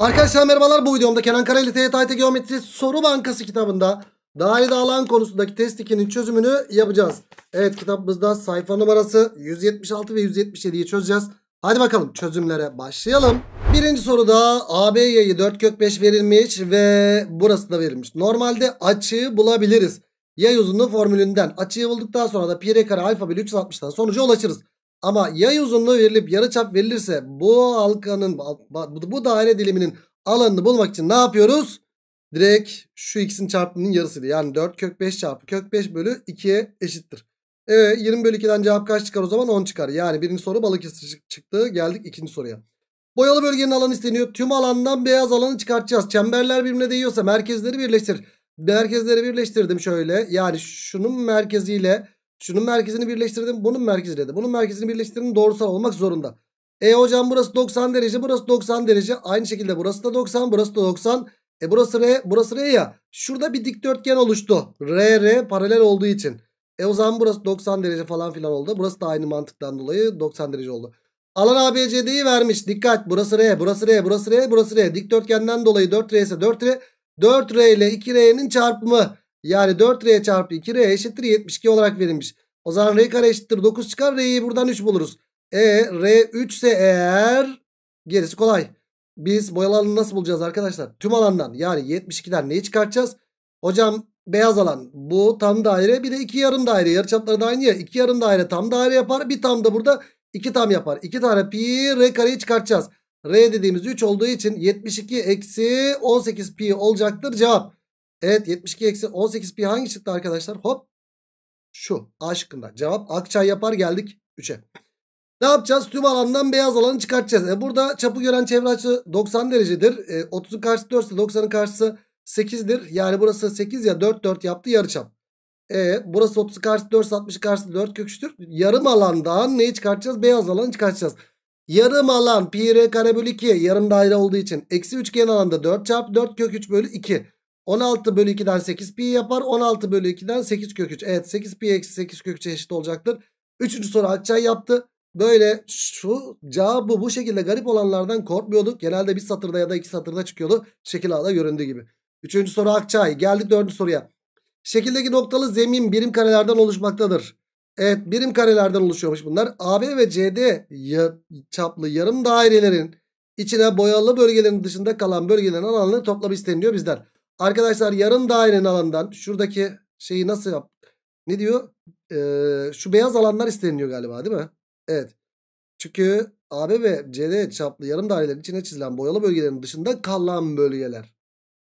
Arkadaşlar merhabalar bu videomda Kenan Kara ile TYT Geometri Soru Bankası kitabında daire alan konusundaki test 2'nin çözümünü yapacağız. Evet kitabımızda sayfa numarası 176 ve 177'yi çözeceğiz. Hadi bakalım çözümlere başlayalım. Birinci soruda AB yayı 4 kök 5 verilmiş ve burası da verilmiş. Normalde açığı bulabiliriz. Yay uzunluğu formülünden açıyı bulduktan sonra da pi r kare alfa bölü 360'dan sonuca ulaşırız. Ama yay uzunluğu verilip yarıçap verilirse bu halkanın bu daire diliminin alanını bulmak için ne yapıyoruz? Direkt şu x'in çarpımının yarısıydı. Yani 4 kök 5 çarpı kök 5 bölü 2'ye eşittir. Evet 20 bölü 2'den cevap kaç çıkar o zaman 10 çıkar. Yani birinci soru Balıkesir çıktı. Geldik ikinci soruya. Boyalı bölgenin alanı isteniyor. Tüm alandan beyaz alanı çıkartacağız. Çemberler birbirine değiyorsa merkezleri birleştir. Merkezleri birleştirdim şöyle. Yani şunun merkeziyle Şunun merkezini birleştirdim. Bunun merkezini de. Bunun merkezini birleştirdim. Doğrusal olmak zorunda. E hocam burası 90 derece. Burası 90 derece. Aynı şekilde burası da 90. Burası da 90. E burası R. Burası R ya. Şurada bir dikdörtgen oluştu. R R paralel olduğu için. E o zaman burası 90 derece falan filan oldu. Burası da aynı mantıktan dolayı 90 derece oldu. Alan ABCD'yi vermiş. Dikkat burası R, burası R, burası R, burası R. Dikdörtgenden dolayı 4R ise 4R. 4R ile 2R'nin çarpımı. Yani 4R çarpı 2R eşittir 72 olarak verilmiş. O zaman R kare eşittir 9 çıkar. R'yi buradan 3 buluruz. E R 3 ise eğer gerisi kolay. Biz boyalı alanı nasıl bulacağız arkadaşlar? Tüm alandan yani 72'den neyi çıkartacağız? Hocam beyaz alan bu tam daire bir de iki yarım daire. Yarıçapları da aynı ya. İki yarım daire tam daire yapar. Bir tam da burada iki tam yapar. İki tane pi R kareyi çıkartacağız. R dediğimiz 3 olduğu için 72 eksi 18 pi olacaktır cevap. Evet 72 eksi 18 pi hangi çıktı arkadaşlar? Hop. Şu A şıkkında. Cevap Akçay yapar geldik 3'e. Ne yapacağız? Tüm alandan beyaz alanı çıkartacağız. E burada çapı gören çevre açı 90 derecedir. E 30'un karşısı 4 ise 90'ın karşısı 8'dir. Yani burası 8 ya 4 4 yaptı yarıçap. E burası 30 karşısı 4 60 karşısı 4 köküçtür. Yarım alandan neyi çıkartacağız? Beyaz alanı çıkartacağız. Yarım alan pi r kare bölü 2 yarım daire olduğu için eksi üçgen alanda 4 çarpı 4 kök 3 bölü 2. 16 bölü 2'den 8 pi yapar. 16 bölü 2'den 8 kök 3. Evet 8 pi eksi 8 kök 3 eşit olacaktır. Üçüncü soru açay yaptı. Böyle şu cevabı bu şekilde garip olanlardan korkmuyorduk. Genelde bir satırda ya da iki satırda çıkıyordu. Şekil A'da göründüğü gibi. Üçüncü soru Akçay. Geldik dördüncü soruya. Şekildeki noktalı zemin birim karelerden oluşmaktadır. Evet birim karelerden oluşuyormuş bunlar. AB ve CD ya, çaplı yarım dairelerin içine boyalı bölgelerin dışında kalan bölgelerin alanını toplamı isteniliyor bizler. Arkadaşlar yarım dairenin alanından şuradaki şeyi nasıl yap? Ne diyor? Ee, şu beyaz alanlar isteniliyor galiba değil mi? Evet. Çünkü AB ve CD çaplı yarım dairelerin içine çizilen boyalı bölgelerin dışında kalan bölgeler.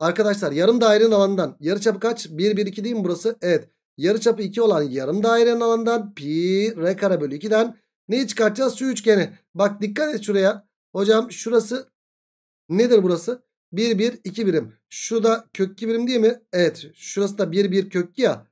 Arkadaşlar yarım dairenin alanından yarıçapı kaç? 1 1 2 değil mi burası? Evet. Yarı çapı 2 olan yarım dairenin alanından pi r kare bölü 2'den neyi çıkartacağız? Şu üçgeni. Bak dikkat et şuraya. Hocam şurası nedir burası? 1 1 2 birim. Şu da kök 2 birim değil mi? Evet. Şurası da 1 1 kök 2 ya.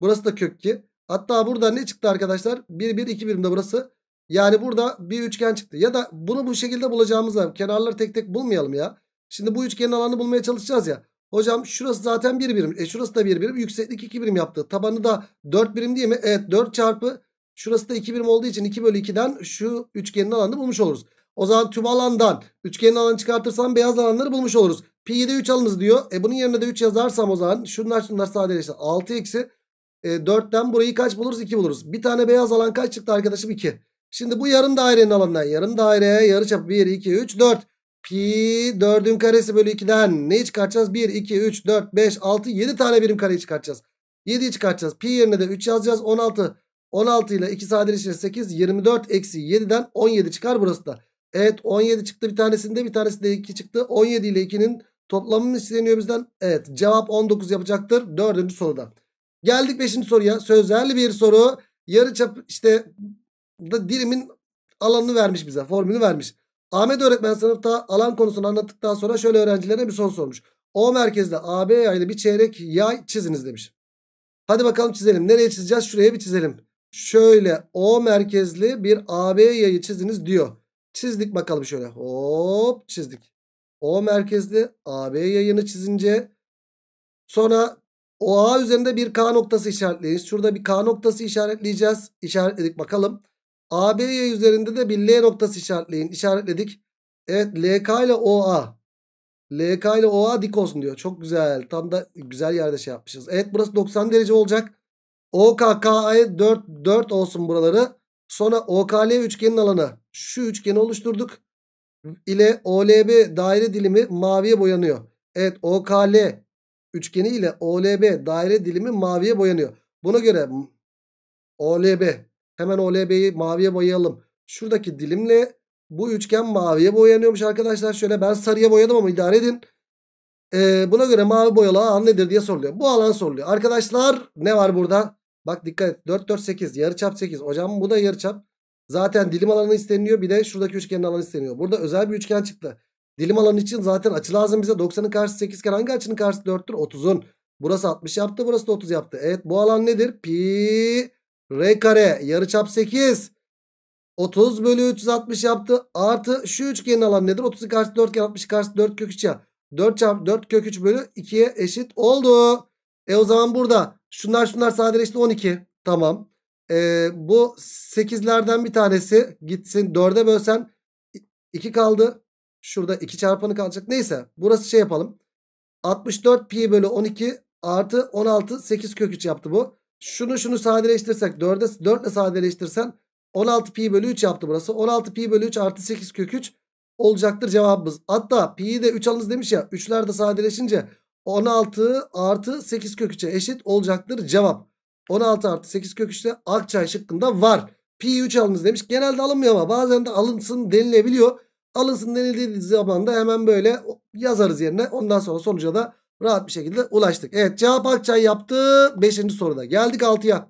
Burası da kök 2. Hatta burada ne çıktı arkadaşlar? 1 1 2 birim de burası. Yani burada bir üçgen çıktı. Ya da bunu bu şekilde bulacağımız lazım. Kenarları tek tek bulmayalım ya. Şimdi bu üçgenin alanını bulmaya çalışacağız ya. Hocam şurası zaten 1 birim. E şurası da 1 birim. Yükseklik 2 birim yaptı. Tabanı da 4 birim değil mi? Evet 4 çarpı. Şurası da 2 birim olduğu için 2 bölü 2'den şu üçgenin alanını bulmuş oluruz. O zaman tüm alandan üçgenin alanı çıkartırsam beyaz alanları bulmuş oluruz. Pi'yi de 3 alınız diyor. E bunun yerine de 3 yazarsam o zaman şunlar şunlar sadeleşir. 6 eksi e, 4'ten burayı kaç buluruz? 2 buluruz. Bir tane beyaz alan kaç çıktı arkadaşım? 2. Şimdi bu yarım dairenin alanından yarım daireye yarıçap 1, 2, 3, 4. Pi 4'ün karesi bölü 2'den neyi çıkartacağız? 1, 2, 3, 4, 5, 6, 7 tane birim kareyi çıkartacağız. 7'yi çıkartacağız. Pi yerine de 3 yazacağız. 16. 16 ile 2 sadeleşir 8. 24 eksi 7'den 17 çıkar burası da. Evet 17 çıktı bir tanesinde bir tanesinde 2 çıktı. 17 ile 2'nin toplamı mı isteniyor bizden? Evet cevap 19 yapacaktır 4. soruda. Geldik 5. soruya. Sözel bir soru. Yarı çap işte dilimin alanını vermiş bize. Formülü vermiş. Ahmet öğretmen sınıfta alan konusunu anlattıktan sonra şöyle öğrencilerine bir soru sormuş. O merkezde AB yaylı bir çeyrek yay çiziniz demiş. Hadi bakalım çizelim. Nereye çizeceğiz? Şuraya bir çizelim. Şöyle O merkezli bir AB yayı çiziniz diyor. Çizdik bakalım şöyle. Hop çizdik. O merkezli AB yayını çizince sonra OA üzerinde bir K noktası işaretleyiz. Şurada bir K noktası işaretleyeceğiz. İşaretledik bakalım. AB yayı üzerinde de bir L noktası işaretleyin. İşaretledik. Evet LK ile OA. LK ile OA dik olsun diyor. Çok güzel. Tam da güzel yerde şey yapmışız. Evet burası 90 derece olacak. OKK'ya 4, 4 olsun buraları. Sonra OKL üçgenin alanı şu üçgeni oluşturduk. ile OLB daire dilimi maviye boyanıyor. Evet OKL üçgeni ile OLB daire dilimi maviye boyanıyor. Buna göre OLB hemen OLB'yi maviye boyayalım. Şuradaki dilimle bu üçgen maviye boyanıyormuş arkadaşlar. Şöyle ben sarıya boyadım ama idare edin. Ee, buna göre mavi boyalı alan nedir diye soruluyor. Bu alan soruluyor. Arkadaşlar ne var burada? Bak dikkat et. 4 4 8 yarıçap 8. Hocam bu da yarıçap. Zaten dilim alanı isteniliyor. Bir de şuradaki üçgenin alanı isteniyor. Burada özel bir üçgen çıktı. Dilim alanı için zaten açı lazım bize. 90'ın karşısı 8 iken hangi açının karşısı 4'tür? 30'un. Burası 60 yaptı. Burası da 30 yaptı. Evet bu alan nedir? Pi r kare yarıçap 8. 30 bölü 360 yaptı. Artı şu üçgenin alanı nedir? 30'un karşısı 4 iken 60 karşısı 4 kök 3 ya. 4 çarpı 4 kök 3 bölü 2'ye eşit oldu. E o zaman burada Şunlar şunlar sadeleşti 12. Tamam. Ee, bu 8'lerden bir tanesi gitsin 4'e bölsen 2 kaldı. Şurada 2 çarpanı kalacak. Neyse burası şey yapalım. 64 pi bölü 12 artı 16 8 kök 3 yaptı bu. Şunu şunu sadeleştirsek 4'e 4 ile sadeleştirsen 16 pi bölü 3 yaptı burası. 16 pi bölü 3 artı 8 kök 3 olacaktır cevabımız. Hatta pi'yi de 3 alınız demiş ya. 3'ler de sadeleşince 16 artı 8 kök eşit olacaktır cevap. 16 artı 8 kök 3'te Akçay şıkkında var. Pi 3 alınız demiş. Genelde alınmıyor ama bazen de alınsın denilebiliyor. Alınsın denildiği zaman da hemen böyle yazarız yerine. Ondan sonra sonuca da rahat bir şekilde ulaştık. Evet cevap Akçay yaptı. 5. soruda geldik 6'ya.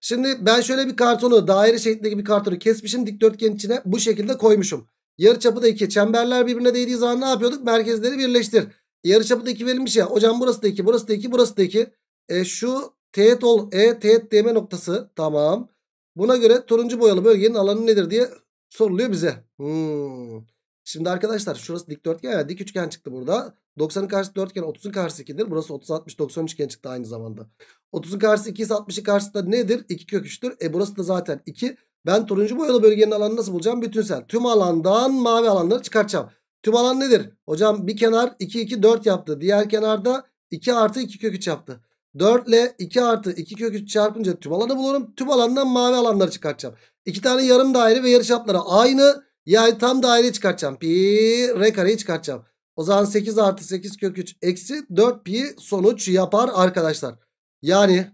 Şimdi ben şöyle bir kartonu daire şeklindeki bir kartonu kesmişim. Dikdörtgen içine bu şekilde koymuşum. Yarı çapı da iki Çemberler birbirine değdiği zaman ne yapıyorduk? Merkezleri birleştir. Yarıçapı da 2 verilmiş ya. Hocam burası da 2, burası da 2, burası da 2. E, şu teğet ol, E teğet DM noktası. Tamam. Buna göre turuncu boyalı bölgenin alanı nedir diye soruluyor bize. Hmm. Şimdi arkadaşlar şurası dikdörtgen ya. Dik üçgen çıktı burada. 90'ın karşısı 4 iken 30'un karşısı 2'dir. Burası 30, 60, 90 üçgen çıktı aynı zamanda. 30'un karşısı 2 ise 60'ın karşısı da nedir? 2 kök 3'tür. E burası da zaten 2. Ben turuncu boyalı bölgenin alanı nasıl bulacağım? Bütünsel. Tüm alandan mavi alanları çıkartacağım. Tüm alan nedir? Hocam bir kenar 2 2 4 yaptı. Diğer kenarda 2 artı 2 kök 3 yaptı. 4 ile 2 artı 2 kök 3 çarpınca tüm alanı bulurum. Tüm alandan mavi alanları çıkartacağım. İki tane yarım daire ve yarıçapları aynı. Yani tam daireyi çıkartacağım. Pi r kareyi çıkartacağım. O zaman 8 artı 8 kök 3 eksi 4 pi sonuç yapar arkadaşlar. Yani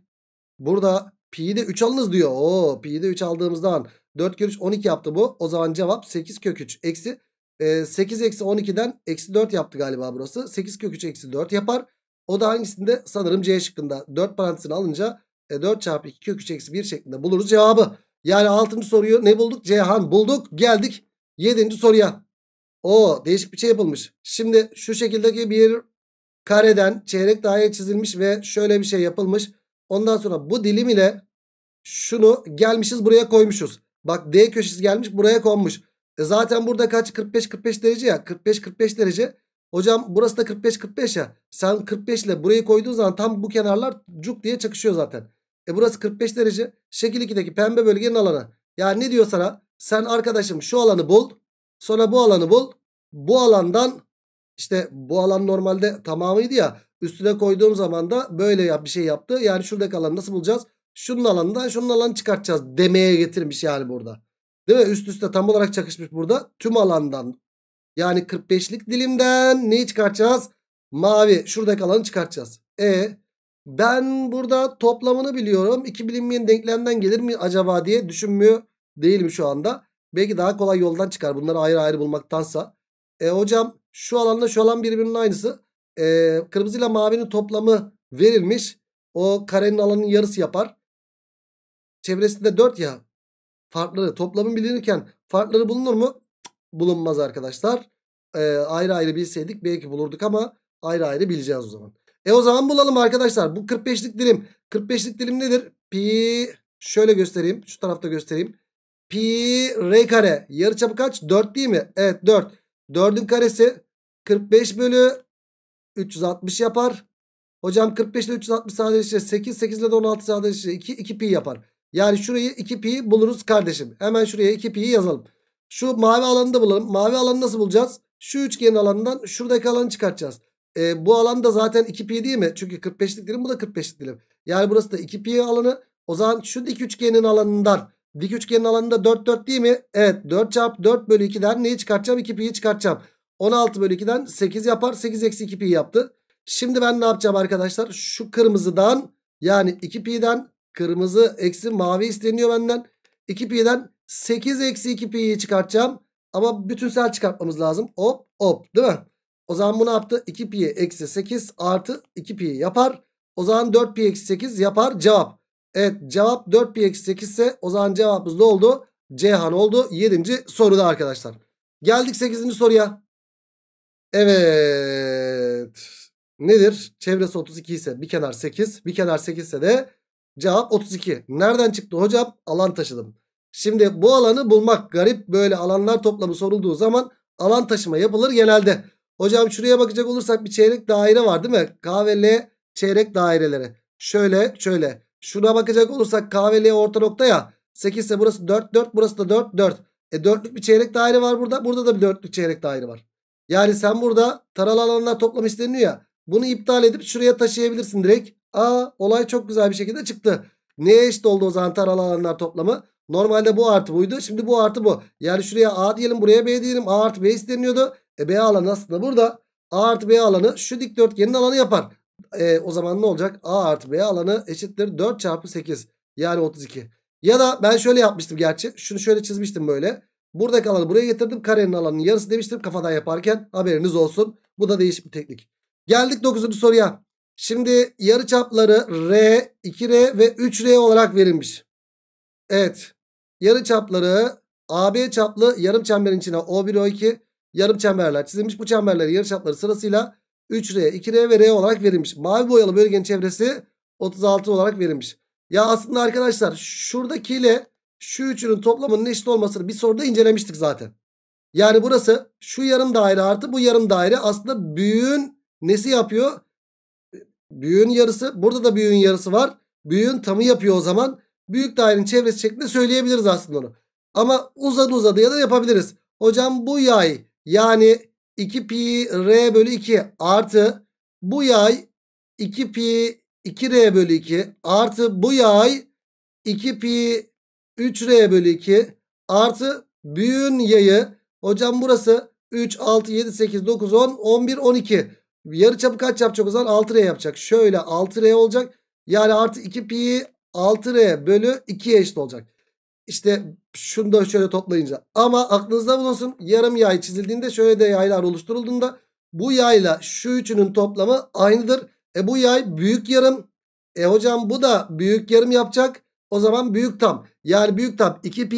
burada pi'yi de 3 alınız diyor. Oo pi'yi de 3 aldığımızdan 4 kök 3 12 yaptı bu. O zaman cevap 8 kök 3 eksi 8 ee, eksi 12'den eksi 4 yaptı galiba burası. 8 kök 3 eksi 4 yapar. O da hangisinde? Sanırım C şıkkında. 4 parantezini alınca 4 e, çarpı 2 kök 3 eksi 1 şeklinde buluruz cevabı. Yani 6. soruyu ne bulduk? Cihan bulduk. Geldik 7. soruya. O değişik bir şey yapılmış. Şimdi şu şekildeki bir kareden çeyrek daire çizilmiş ve şöyle bir şey yapılmış. Ondan sonra bu dilim ile şunu gelmişiz buraya koymuşuz. Bak D köşesi gelmiş buraya konmuş. E zaten burada kaç? 45-45 derece ya. 45-45 derece. Hocam burası da 45-45 ya. Sen 45 ile burayı koyduğun zaman tam bu kenarlar cuk diye çakışıyor zaten. E burası 45 derece. Şekil 2'deki pembe bölgenin alanı. Ya ne diyor sana? Sen arkadaşım şu alanı bul. Sonra bu alanı bul. Bu alandan işte bu alan normalde tamamıydı ya. Üstüne koyduğum zaman da böyle bir şey yaptı. Yani şuradaki alanı nasıl bulacağız? Şunun alanından şunun alanı çıkartacağız demeye getirmiş yani burada. Değil mi? Üst üste tam olarak çakışmış burada. Tüm alandan yani 45'lik dilimden neyi çıkartacağız? Mavi. Şuradaki alanı çıkartacağız. E ben burada toplamını biliyorum. 2 bilinmeyen denklemden gelir mi acaba diye düşünmüyor değilim şu anda. Belki daha kolay yoldan çıkar bunları ayrı ayrı bulmaktansa. E hocam şu alanda şu alan birbirinin aynısı. E, kırmızıyla mavinin toplamı verilmiş. O karenin alanının yarısı yapar. Çevresinde 4 ya farkları toplamı bilinirken farkları bulunur mu? Bulunmaz arkadaşlar. Ee, ayrı ayrı bilseydik belki bulurduk ama ayrı ayrı bileceğiz o zaman. E o zaman bulalım arkadaşlar. Bu 45'lik dilim. 45'lik dilim nedir? Pi şöyle göstereyim. Şu tarafta göstereyim. Pi r kare. Yarı Yarıçapı kaç? 4 değil mi? Evet 4. 4'ün karesi 45 bölü 360 yapar. Hocam 45 ile 360 sadeleşir. 8, 8 ile de 16 sadeleşir. 2, 2 pi yapar. Yani şurayı 2pi'yi buluruz kardeşim. Hemen şuraya 2pi'yi yazalım. Şu mavi alanı da bulalım. Mavi alanı nasıl bulacağız? Şu üçgenin alanından şuradaki alanı çıkartacağız. E, bu alanda zaten 2pi değil mi? Çünkü 45'lik dilim bu da 45'lik dilim. Yani burası da 2pi alanı. O zaman şu dik üçgenin alanından dik üçgenin alanında 4 4 değil mi? Evet 4 çarp 4 bölü 2'den neyi çıkartacağım? 2pi'yi çıkartacağım. 16 bölü 2'den 8 yapar. 8 eksi 2pi yaptı. Şimdi ben ne yapacağım arkadaşlar? Şu kırmızıdan yani 2pi'den Kırmızı eksi mavi isteniyor benden. 2pi'den 8 eksi 2pi'yi çıkartacağım. Ama bütünsel çıkartmamız lazım. Hop hop değil mi? O zaman bu ne yaptı? 2pi eksi 8 artı 2pi yapar. O zaman 4pi eksi 8 yapar cevap. Evet cevap 4pi eksi 8 ise o zaman cevabımız ne oldu? Cehan oldu. 7. soruda arkadaşlar. Geldik 8. soruya. Evet. Nedir? Çevresi 32 ise bir kenar 8. Bir kenar 8 ise de Cevap 32. Nereden çıktı hocam? Alan taşıdım. Şimdi bu alanı bulmak garip böyle alanlar toplamı sorulduğu zaman alan taşıma yapılır genelde. Hocam şuraya bakacak olursak bir çeyrek daire var değil mi? K ve L çeyrek daireleri. Şöyle şöyle. Şuna bakacak olursak K ve L orta nokta ya. 8 ise burası 4 4 burası da 4 4. E 4'lük bir çeyrek daire var burada. Burada da bir 4'lük çeyrek daire var. Yani sen burada taralı alanlar toplam isteniyor ya. Bunu iptal edip şuraya taşıyabilirsin direkt. Aa olay çok güzel bir şekilde çıktı. Neye eşit oldu o zaman taralı alanlar toplamı? Normalde bu artı buydu. Şimdi bu artı bu. Yani şuraya A diyelim buraya B diyelim. A artı B isteniyordu. E B alanı aslında burada. A artı B alanı şu dikdörtgenin alanı yapar. E, o zaman ne olacak? A artı B alanı eşittir 4 çarpı 8. Yani 32. Ya da ben şöyle yapmıştım gerçi. Şunu şöyle çizmiştim böyle. Buradaki alanı buraya getirdim. Karenin alanının yarısı demiştim kafadan yaparken. Haberiniz olsun. Bu da değişik bir teknik. Geldik 9. soruya. Şimdi yarıçapları R, 2R ve 3R olarak verilmiş. Evet. Yarıçapları AB çaplı yarım çemberin içine O1, O2 yarım çemberler çizilmiş. Bu çemberlerin yarıçapları sırasıyla 3R, 2R ve R olarak verilmiş. Mavi boyalı bölgenin çevresi 36 olarak verilmiş. Ya aslında arkadaşlar şuradaki ile şu üçünün toplamının eşit olmasını bir soruda incelemiştik zaten. Yani burası şu yarım daire artı bu yarım daire aslında büyüğün nesi yapıyor? Büyüğün yarısı. Burada da büyüğün yarısı var. Büyüğün tamı yapıyor o zaman. Büyük dairenin çevresi şeklinde söyleyebiliriz aslında onu. Ama uzadı uzadı ya da yapabiliriz. Hocam bu yay yani 2 pi r bölü 2 artı bu yay 2 pi 2 r bölü 2 artı bu yay 2 pi 3 r bölü 2 artı büyüğün yayı hocam burası 3 6 7 8 9 10 11 12 Yarı çapı kaç yapacak o zaman? 6R yapacak. Şöyle 6R olacak. Yani artı 2 pi 6R bölü 2'ye eşit olacak. İşte şunu da şöyle toplayınca. Ama aklınızda bulunsun yarım yay çizildiğinde şöyle de yaylar oluşturulduğunda bu yayla şu üçünün toplamı aynıdır. E bu yay büyük yarım. E hocam bu da büyük yarım yapacak. O zaman büyük tam. Yani büyük tam 2 pi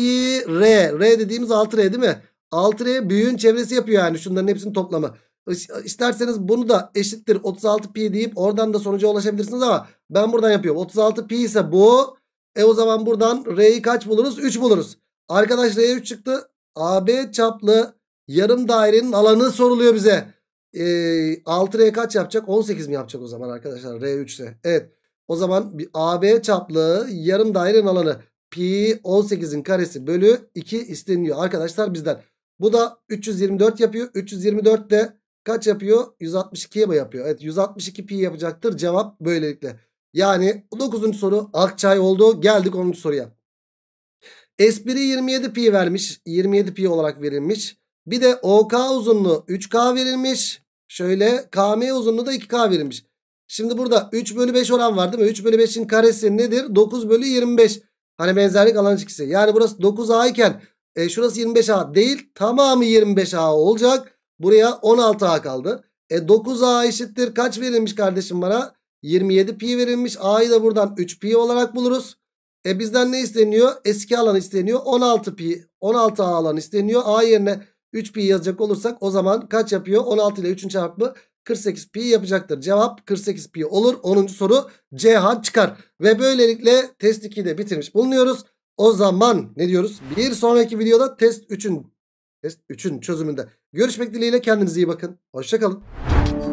r. R dediğimiz 6 r değil mi? 6 r büyüğün çevresi yapıyor yani şunların hepsinin toplamı. İsterseniz bunu da eşittir 36pi deyip oradan da sonuca ulaşabilirsiniz ama ben buradan yapıyorum. 36pi ise bu. E o zaman buradan R'yi kaç buluruz? 3 buluruz. Arkadaş R'ye 3 çıktı. AB çaplı yarım dairenin alanı soruluyor bize. E, 6R kaç yapacak? 18 mi yapacak o zaman arkadaşlar? R3 ise. Evet. O zaman bir AB çaplı yarım dairenin alanı pi 18'in karesi bölü 2 isteniyor arkadaşlar bizden. Bu da 324 yapıyor. 324 de Kaç yapıyor? 162'ye mi yapıyor? Evet 162 pi yapacaktır cevap böylelikle. Yani 9. soru Akçay oldu. Geldik 10. soruya. S Espri 27 pi vermiş. 27 pi olarak verilmiş. Bir de OK uzunluğu 3K verilmiş. Şöyle KM uzunluğu da 2K verilmiş. Şimdi burada 3 bölü 5 oran var değil mi? 3 bölü 5'in karesi nedir? 9 bölü 25. Hani benzerlik alan çizgisi. Yani burası 9A iken e, şurası 25A değil. Tamamı 25A olacak. Buraya 16A kaldı. E 9A eşittir kaç verilmiş kardeşim bana? 27 pi verilmiş. A'yı da buradan 3 pi olarak buluruz. E bizden ne isteniyor? Eski alan isteniyor. 16 pi 16 A alan isteniyor. A yerine 3 pi yazacak olursak o zaman kaç yapıyor? 16 ile 3'ün çarpımı 48 pi yapacaktır. Cevap 48 pi olur. 10. soru Cihan çıkar. Ve böylelikle test 2'yi de bitirmiş bulunuyoruz. O zaman ne diyoruz? Bir sonraki videoda test 3'ün Test 3'ün çözümünde. Görüşmek dileğiyle kendinize iyi bakın. Hoşçakalın.